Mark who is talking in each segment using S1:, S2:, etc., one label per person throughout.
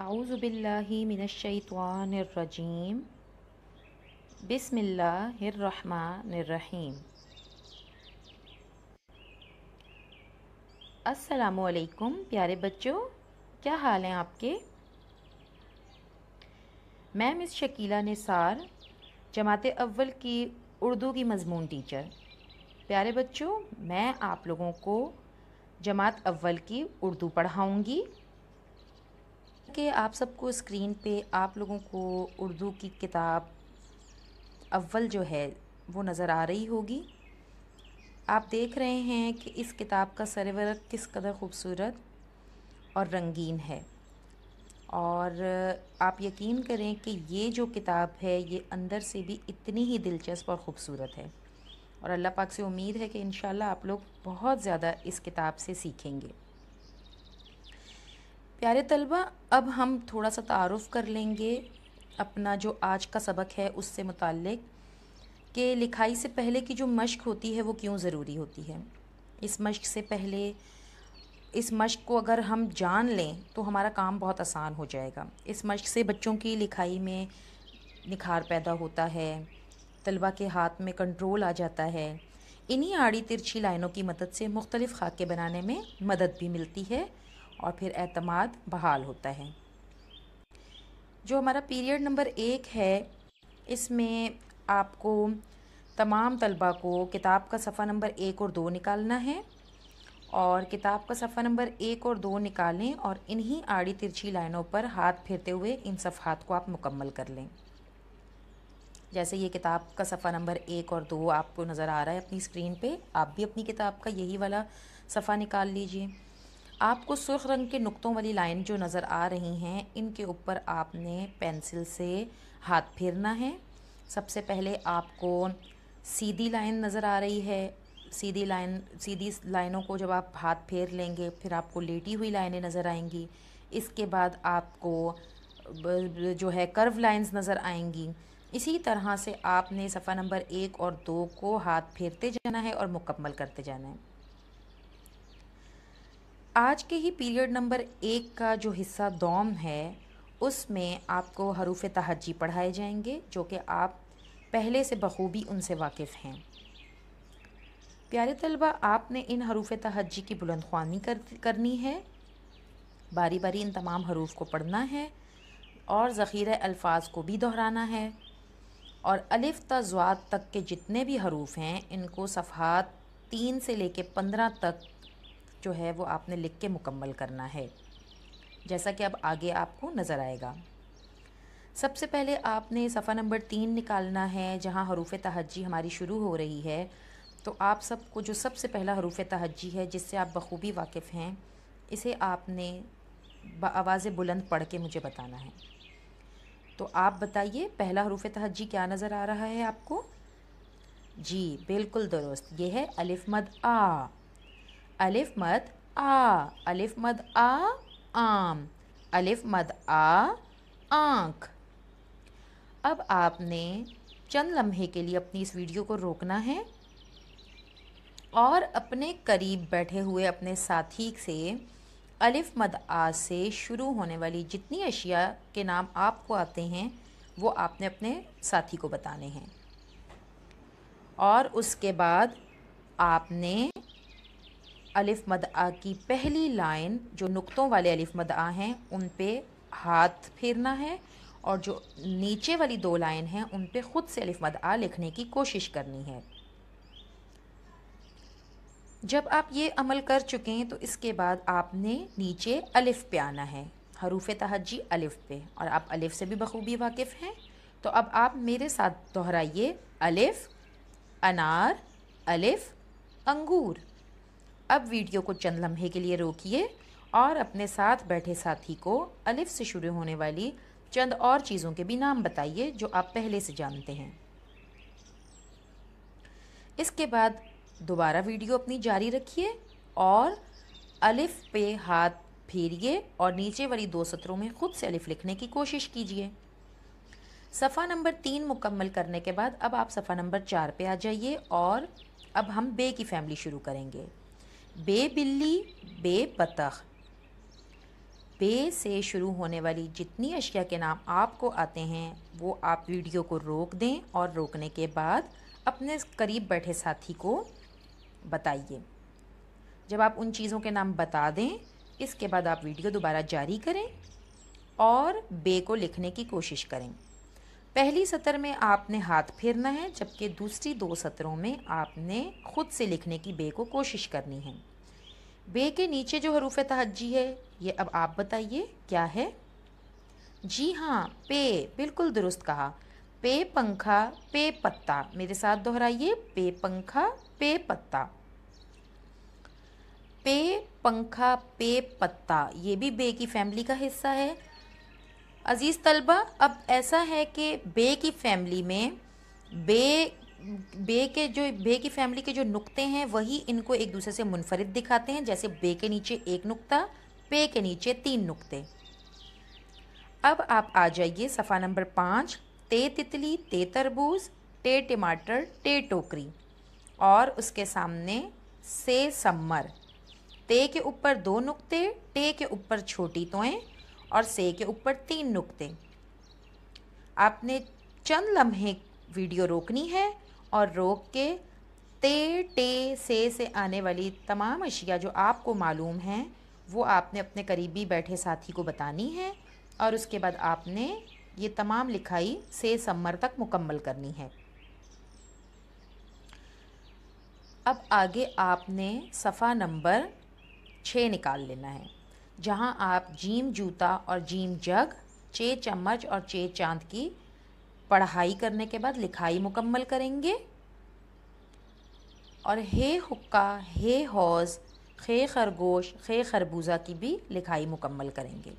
S1: आउज़बिल्लिमिनशैतवानरजीम बिसमीम असलकुम प्यारे बच्चों क्या हाल हैं आपके मैं मिस शकीला निसार जमात अव्वल की उर्दू की मजमून टीचर प्यारे बच्चों मैं आप लोगों को जमात अव्वल की उर्दू पढ़ाऊँगी कि आप सबको स्क्रीन पे आप लोगों को उर्दू की किताब अव्वल जो है वो नज़र आ रही होगी आप देख रहे हैं कि इस किताब का सरवर किस कदर ख़ूबसूरत और रंगीन है और आप यकीन करें कि ये जो किताब है ये अंदर से भी इतनी ही दिलचस्प और ख़ूबसूरत है और अल्लाह पाक से उम्मीद है कि इन आप लोग बहुत ज़्यादा इस किताब से सीखेंगे प्यारे तलबा अब हम थोड़ा सा तारफ़ कर लेंगे अपना जो आज का सबक है उससे मुतल कि लिखाई से पहले की जो मश्क होती है वो क्यों ज़रूरी होती है इस मश्क से पहले इस मश्क को अगर हम जान लें तो हमारा काम बहुत आसान हो जाएगा इस मश्क से बच्चों की लिखाई में निखार पैदा होता है तलबा के हाथ में कंट्रोल आ जाता है इन्हीं आड़ी तिरछी लाइनों की मदद से मुख्तलिफ़ खाके बनाने में मदद भी मिलती है और फिर अतमाद बहाल होता है जो हमारा पीरियड नंबर एक है इसमें आपको तमाम तलबा को किताब का सफ़ा नंबर एक और दो निकालना है और किताब का सफ़ा नंबर एक और दो निकालें और इन्हीं आड़ी तिरछी लाइनों पर हाथ फेरते हुए इन सफ़ात को आप मुकम्मल कर लें जैसे ये किताब का सफ़ा नंबर एक और दो आपको नज़र आ रहा है अपनी स्क्रीन पे आप भी अपनी किताब का यही वाला सफ़ा निकाल लीजिए आपको सुर्ख रंग के नुक्तों वाली लाइन जो नज़र आ रही हैं इनके ऊपर आपने पेंसिल से हाथ फेरना है सबसे पहले आपको सीधी लाइन नज़र आ रही है सीधी लाइन सीधी लाइनों को जब आप हाथ फेर लेंगे फिर आपको लेटी हुई लाइनें नज़र आएंगी इसके बाद आपको जो है कर्व लाइंस नज़र आएंगी इसी तरह से आपने सफ़ा नंबर एक और दो को हाथ फेरते जाना है और मुकम्मल करते जाना है आज के ही पीरियड नंबर एक का जो हिस्सा दौम है उसमें आपको हरूफ तहजी पढ़ाए जाएंगे जो कि आप पहले से बखूबी उनसे वाकिफ़ हैं प्यारे तलबा आपने इन हरूफ तहजी की बुलंद कर, करनी है बारी बारी इन तमाम हरूफ को पढ़ना है और ज़ख़ीर अल्फाज को भी दोहराना है और अलिफ तजवात तक के जितने भी हरूफ हैं इनको सफ़ात तीन से लेके पंद्रह तक जो है वो आपने लिख के मुकम्मल करना है जैसा कि अब आगे आपको नज़र आएगा सबसे पहले आपने सफ़ा नंबर तीन निकालना है जहाँ हरूफ तहजी हमारी शुरू हो रही है तो आप सबको जो सबसे पहला हरूफ तहजी है जिससे आप बखूबी वाकिफ़ हैं इसे आपने आवाज़ बुलंद पढ़ के मुझे बताना है तो आप बताइए पहला हरूफ तहजी क्या नज़र आ रहा है आपको जी बिल्कुल दुरुस्त ये है अलिफ मद आ अलिफ मद आ अलिफ मद आ आम अलिफ मद आ आँख अब आपने चंद लम्हे के लिए अपनी इस वीडियो को रोकना है और अपने करीब बैठे हुए अपने साथी से अलिफ मद आ से शुरू होने वाली जितनी अशिया के नाम आपको आते हैं वो आपने अपने साथी को बताने हैं और उसके बाद आपने अलिफ मद आ की पहली लाइन जो नुक्तों वाले अलिफ मद आ हैं उन पे हाथ फेरना है और जो नीचे वाली दो लाइन हैं उन पे ख़ुद से अलिफ मद आ लिखने की कोशिश करनी है जब आप ये अमल कर चुके हैं तो इसके बाद आपने नीचे अलिफ पे आना है हरूफ तहजी अलिफ पे और आप अलिफ से भी बखूबी वाकिफ़ हैं तो अब आप मेरे साथ दोहराइए अलिफ अनार अलिफ अंगूर अब वीडियो को चंद लम्हे के लिए रोकिए और अपने साथ बैठे साथी को अलिफ से शुरू होने वाली चंद और चीज़ों के भी नाम बताइए जो आप पहले से जानते हैं इसके बाद दोबारा वीडियो अपनी जारी रखिए और अलिफ पे हाथ फेरिए और नीचे वाली दो सत्रों में ख़ुद से अलिफ लिखने की कोशिश कीजिए सफ़ा नंबर तीन मुकम्मल करने के बाद अब आप सफ़ा नंबर चार पे आ जाइए और अब हम बे की फैमिली शुरू करेंगे बे बिल्ली बे बतख बे से शुरू होने वाली जितनी अशिया के नाम आपको आते हैं वो आप वीडियो को रोक दें और रोकने के बाद अपने करीब बैठे साथी को बताइए जब आप उन चीज़ों के नाम बता दें इसके बाद आप वीडियो दोबारा जारी करें और बे को लिखने की कोशिश करें पहली सतर में आपने हाथ फेरना है जबकि दूसरी दो सतरों में आपने खुद से लिखने की बे को कोशिश करनी है बे के नीचे जो हरूफ तहजी है ये अब आप बताइए क्या है जी हाँ पे बिल्कुल दुरुस्त कहा पे पंखा पे पत्ता मेरे साथ दोहराइए पे पंखा पे पत्ता पे पंखा पे पत्ता ये भी बे की फैमिली का हिस्सा है अज़ीज़ तलबा अब ऐसा है कि बे की फैमिली में बे बे के जो बे की फैमिली के जो नुक्ते हैं वही इनको एक दूसरे से मुनफरद दिखाते हैं जैसे बे के नीचे एक नुक्ता पे के नीचे तीन नुक्ते अब आप आ जाइए सफ़ा नंबर पाँच ते तितली ते तरबूज टे टमाटर टे टोकरी और उसके सामने से सम्मर ते के ऊपर दो नुक्ते टे के ऊपर छोटी तोएँ और से के ऊपर तीन नुक्ते आपने चंद लम्हे वीडियो रोकनी है और रोक के ते टे से से आने वाली तमाम अशिया जो आपको मालूम हैं वो आपने अपने करीबी बैठे साथी को बतानी है और उसके बाद आपने ये तमाम लिखाई से समर तक मुकम्मल करनी है अब आगे आपने सफ़ा नंबर छः निकाल लेना है जहां आप जीम जूता और जीम जग चे चम्मच और चे चांद की पढ़ाई करने के बाद लिखाई मुकम्मल करेंगे और हे हुक्का हे हौज खे खरगोश खे खरबूजा की भी लिखाई मुकम्मल करेंगे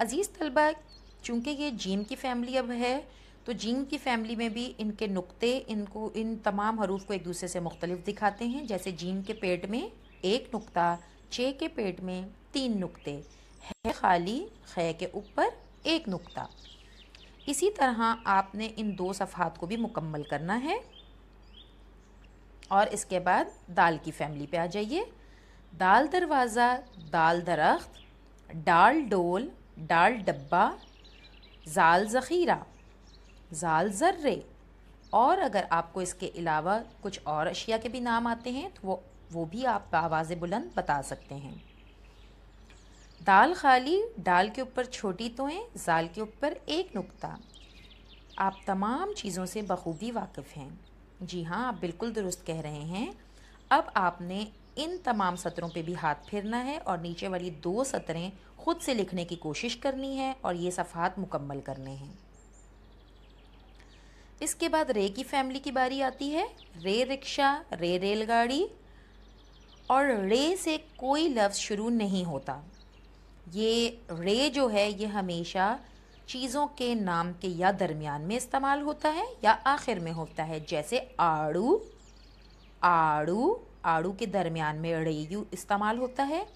S1: अज़ीज़ तलबा चूँकि ये जीम की फैमिली अब है तो जीम की फैमिली में भी इनके नुक्ते इनको इन तमाम हरूफ को एक दूसरे से मुख्तलिफ दिखाते हैं जैसे जीम के पेट में एक नुक्ता जे के पेट में तीन नुक्ते है खाली खे के ऊपर एक नुक्ता इसी तरह आपने इन दो सफ़ात को भी मुकम्मल करना है और इसके बाद दाल की फैमिली पे आ जाइए दाल दरवाज़ा दाल दरख्त डाल डोल डाल डब्बा जाल ज़ख़ीरा जाल ज़र्रे और अगर आपको इसके अलावा कुछ और अशिया के भी नाम आते हैं तो वो वो भी आप आवाज़ बुलंद बता सकते हैं दाल खाली दाल के ऊपर छोटी तोएँ जाल के ऊपर एक नुक्ता आप तमाम चीज़ों से बखूबी वाकिफ़ हैं जी हाँ आप बिल्कुल दुरुस्त कह रहे हैं अब आपने इन तमाम सतरों पे भी हाथ फेरना है और नीचे वाली दो सतरें खुद से लिखने की कोशिश करनी है और ये सफ़ात मुकम्मल करने हैं इसके बाद रे की फैमिली की बारी आती है रे रिक्शा रे रेलगाड़ी और रे से कोई लफ्ज़ शुरू नहीं होता ये रे जो है ये हमेशा चीज़ों के नाम के या दरमियान में इस्तेमाल होता है या आखिर में होता है जैसे आड़ू आड़ू आड़ू के दरमियान में रेयू इस्तेमाल होता है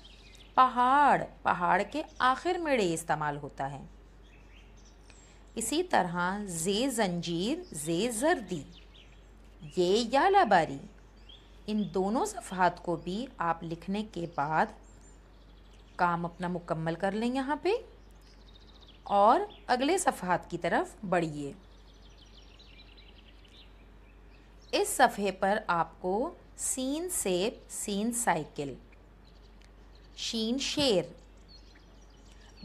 S1: पहाड़ पहाड़ के आखिर में रे इस्तेमाल होता है इसी तरह जे जंजीर जे जर्दी ये या लाबारी इन दोनों सफ़ात को भी आप लिखने के बाद काम अपना मुकम्मल कर लें यहाँ पे और अगले सफ़ात की तरफ बढ़िए इस सफ़े पर आपको सीन सेब सीन साइकिल शीन शेर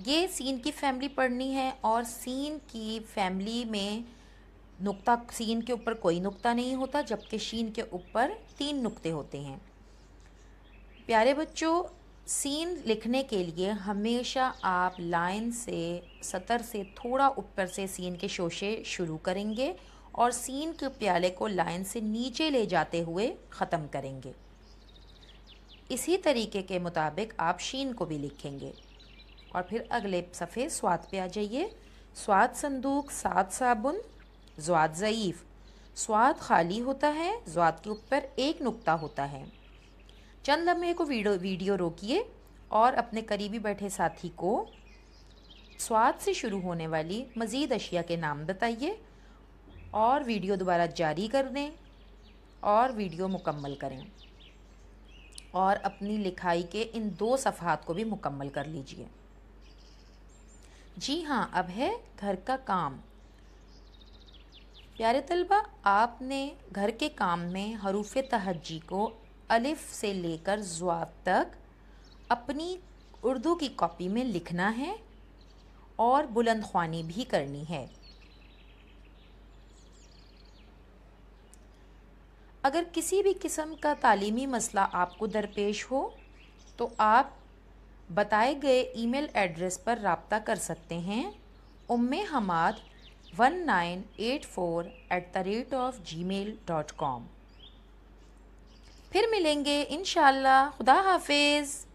S1: ये सीन की फैमिली पढ़नी है और सीन की फैमिली में नुक्ता सीन के ऊपर कोई नुक्ता नहीं होता जबकि शीन के ऊपर तीन नुक्ते होते हैं प्यारे बच्चों सीन लिखने के लिए हमेशा आप लाइन से सतर से थोड़ा ऊपर से सीन के शोशे शुरू करेंगे और सीन के प्याले को लाइन से नीचे ले जाते हुए ख़त्म करेंगे इसी तरीके के मुताबिक आप शीन को भी लिखेंगे और फिर अगले सफ़े स्वाद पे आ जाइए स्वाद संदूक सात साबुन ज़ुआत ज़यीफ़ स्वाद खाली होता है जुआत के ऊपर एक नुक्ता होता है चंद लम्हे को वीडियो वीडियो रोकिए और अपने करीबी बैठे साथी को स्वाद से शुरू होने वाली मज़ीद अशिया के नाम बताइए और वीडियो दोबारा जारी कर दें और वीडियो मुकम्मल करें और अपनी लिखाई के इन दो सफ़ात को भी मुकम्मल कर लीजिए जी हाँ अब है घर का काम प्यारे तलबा आपने घर के काम में हरूफ तहजी को अलिफ़ से लेकर जवाब तक अपनी उर्दू की कॉपी में लिखना है और बुलंद ख्वानी भी करनी है अगर किसी भी किस्म का तालीमी मसला आपको दरपेश हो तो आप बताए गए ईमेल एड्रेस पर रबता कर सकते हैं um Hammad one nine eight four eight the rate of Gmail dot com फिर मिलेंगे इन खुदा हाफिज़